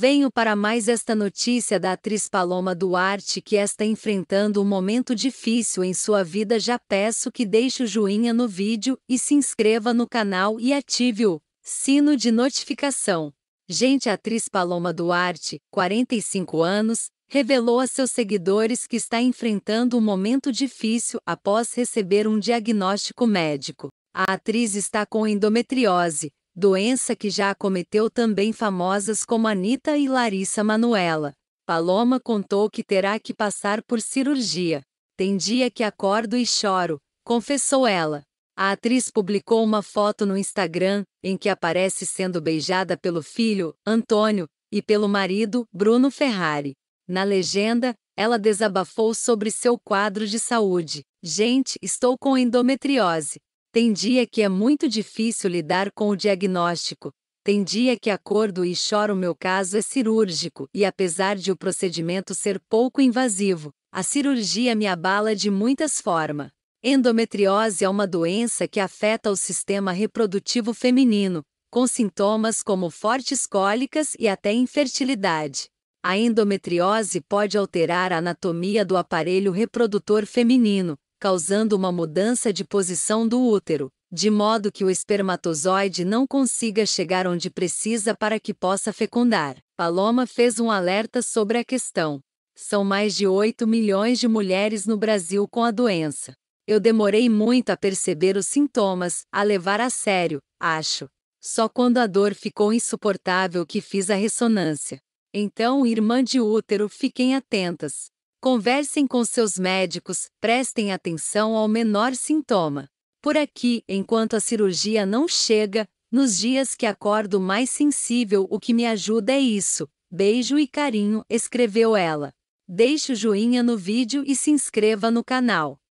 Venho para mais esta notícia da atriz Paloma Duarte que está enfrentando um momento difícil em sua vida. Já peço que deixe o joinha no vídeo e se inscreva no canal e ative o sino de notificação. Gente, a atriz Paloma Duarte, 45 anos, revelou a seus seguidores que está enfrentando um momento difícil após receber um diagnóstico médico. A atriz está com endometriose, doença que já acometeu também famosas como Anitta e Larissa Manuela. Paloma contou que terá que passar por cirurgia. Tem dia que acordo e choro, confessou ela. A atriz publicou uma foto no Instagram, em que aparece sendo beijada pelo filho, Antônio, e pelo marido, Bruno Ferrari. Na legenda, ela desabafou sobre seu quadro de saúde. Gente, estou com endometriose. Tem dia que é muito difícil lidar com o diagnóstico. Tem dia que acordo e choro. Meu caso é cirúrgico, e apesar de o procedimento ser pouco invasivo, a cirurgia me abala de muitas formas. Endometriose é uma doença que afeta o sistema reprodutivo feminino, com sintomas como fortes cólicas e até infertilidade. A endometriose pode alterar a anatomia do aparelho reprodutor feminino, causando uma mudança de posição do útero, de modo que o espermatozoide não consiga chegar onde precisa para que possa fecundar. Paloma fez um alerta sobre a questão. São mais de 8 milhões de mulheres no Brasil com a doença. Eu demorei muito a perceber os sintomas, a levar a sério, acho. Só quando a dor ficou insuportável que fiz a ressonância. Então, irmã de útero, fiquem atentas. Conversem com seus médicos, prestem atenção ao menor sintoma. Por aqui, enquanto a cirurgia não chega, nos dias que acordo mais sensível, o que me ajuda é isso. Beijo e carinho, escreveu ela. Deixe o joinha no vídeo e se inscreva no canal.